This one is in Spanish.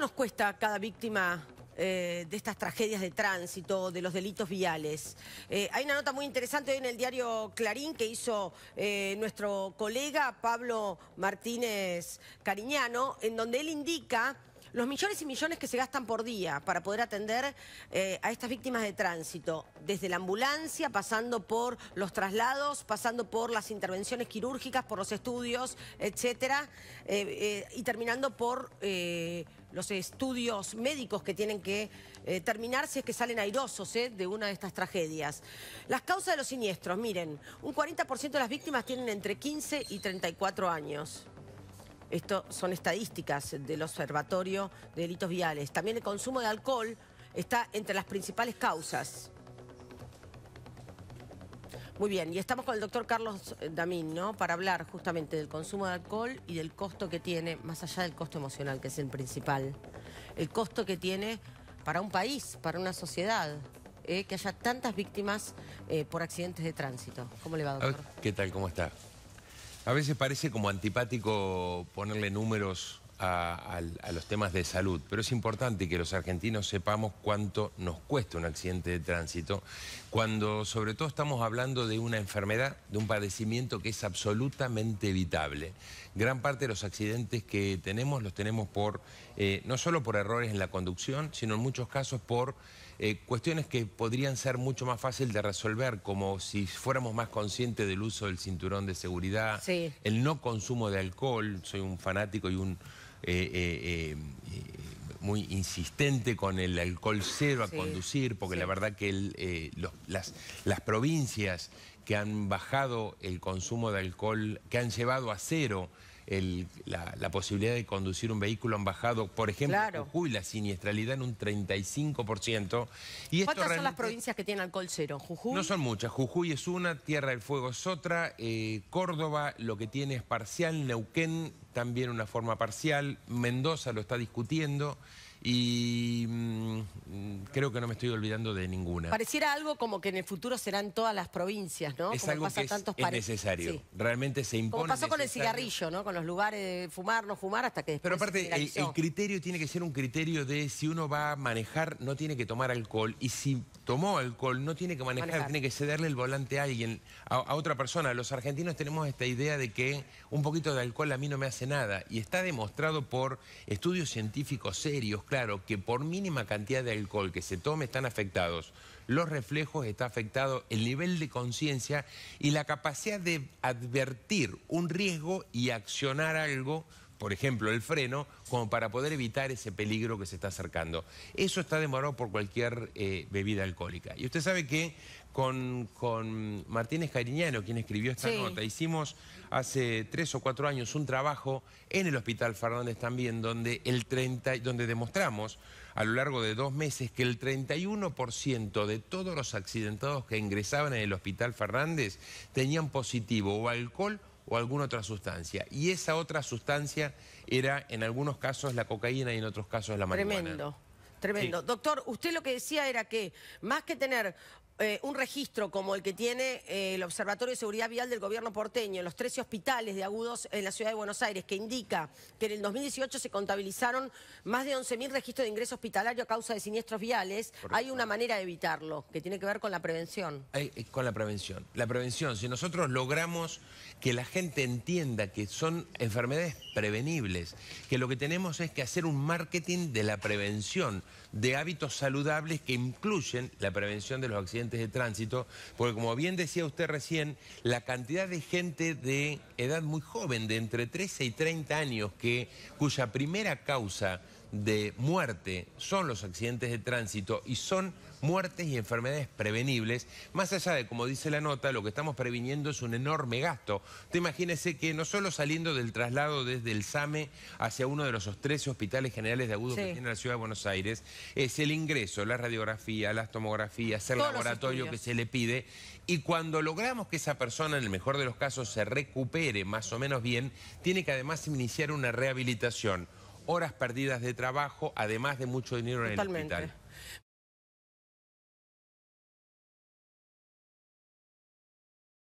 nos cuesta cada víctima eh, de estas tragedias de tránsito, de los delitos viales. Eh, hay una nota muy interesante hoy en el diario Clarín que hizo eh, nuestro colega Pablo Martínez Cariñano, en donde él indica los millones y millones que se gastan por día para poder atender a estas víctimas de tránsito, desde la ambulancia, pasando por los traslados, pasando por las intervenciones quirúrgicas, por los estudios, etcétera, y terminando por los estudios médicos que tienen que terminarse eh, terminar si es que salen airosos eh, de una de estas tragedias. Las causas de los siniestros, miren, un 40% de las víctimas tienen entre 15 y 34 años. Esto son estadísticas del Observatorio de Delitos Viales. También el consumo de alcohol está entre las principales causas. Muy bien, y estamos con el doctor Carlos eh, Damín, ¿no? Para hablar justamente del consumo de alcohol y del costo que tiene, más allá del costo emocional, que es el principal, el costo que tiene para un país, para una sociedad, eh, que haya tantas víctimas eh, por accidentes de tránsito. ¿Cómo le va, doctor? ¿Qué tal? ¿Cómo está? A veces parece como antipático ponerle números a, los temas de salud, pero es importante que los argentinos sepamos cuánto nos cuesta un accidente de tránsito, cuando sobre todo estamos hablando de una enfermedad, de un padecimiento que es absolutamente evitable. Gran parte de los accidentes que tenemos los tenemos por, eh, no solo por errores en la conducción, sino en muchos casos por eh, cuestiones que podrían ser mucho más fácil de resolver, como si fuéramos más conscientes del uso del cinturón de seguridad, el no consumo de alcohol, soy un fanático y un eh, eh, eh, muy insistente con el alcohol cero a conducir, porque la verdad que las, provincias que han bajado el consumo de alcohol, que han llevado a cero la, posibilidad de conducir un vehículo han bajado, por ejemplo, Jujuy, la siniestralidad en un 35%. Y ¿Cuántas son las provincias que tienen alcohol cero? ¿Jujuy? No son muchas. Jujuy es una, Tierra del Fuego es otra, eh, Córdoba lo que tiene es parcial, Neuquén también una forma parcial, Mendoza lo está discutiendo y... Mm, creo que no me estoy olvidando de ninguna. Pareciera algo como que en el futuro serán todas las provincias, ¿no? Es algo pasa que tantos es, necesario. Realmente se impone. Como pasó con el cigarrillo, ¿no? Con los lugares de fumar, no fumar, hasta que después Pero aparte, el, criterio tiene que ser un criterio de si uno va a manejar, no tiene que tomar alcohol. Y si tomó alcohol, no tiene que manejar, tiene que cederle el volante a alguien, a, a otra persona. Los argentinos tenemos esta idea de que un poquito de alcohol a mí no me hace nada. Y está demostrado por estudios científicos serios, claro, que por mínima cantidad de alcohol que se se tome están afectados. Los reflejos está afectado, el nivel de conciencia y la capacidad de advertir un riesgo y accionar algo por ejemplo, el freno, como para poder evitar ese peligro que se está acercando. Eso está demorado por cualquier eh, bebida alcohólica. Y usted sabe que con, con Martínez Cariñano, quien escribió esta nota, hicimos hace tres o cuatro años un trabajo en el Hospital Fernández también, donde, el 30, donde demostramos a lo largo de dos meses que el 31% de todos los accidentados que ingresaban en el Hospital Fernández tenían positivo o alcohol o alguna otra sustancia. Y esa otra sustancia era en algunos casos la cocaína y en otros casos la marihuana. Tremendo. Tremendo. Doctor, usted lo que decía era que más que tener eh, un registro como el que tiene eh, el Observatorio de Seguridad Vial del Gobierno porteño en los 13 hospitales de agudos en la ciudad de Buenos Aires, que indica que en el 2018 se contabilizaron más de 11.000 registros de ingreso hospitalario a causa de siniestros viales, hay una manera de evitarlo, que tiene que ver con la prevención. Eh, con la prevención. La prevención, si nosotros logramos que la gente entienda que son enfermedades prevenibles, que lo que tenemos es que hacer un marketing de la prevención, de hábitos saludables que incluyen la prevención de los accidentes de tránsito, porque como bien decía usted recién, la cantidad de gente de edad muy joven, de entre 13 y 30 años, que, cuya primera causa de muerte son los accidentes de tránsito y son muertes y enfermedades prevenibles. Más allá de, como dice la nota, lo que estamos previniendo es un enorme gasto. Te imagínese que no solo saliendo del traslado desde el SAME hacia uno de los 13 hospitales generales de agudo que tiene la ciudad de Buenos Aires, es el ingreso, la radiografía, las tomografías, el laboratorio que se le pide. Y cuando logramos que esa persona, en el mejor de los casos, se recupere más o menos bien, tiene que además iniciar una rehabilitación horas perdidas de trabajo, además de mucho dinero en el hospital.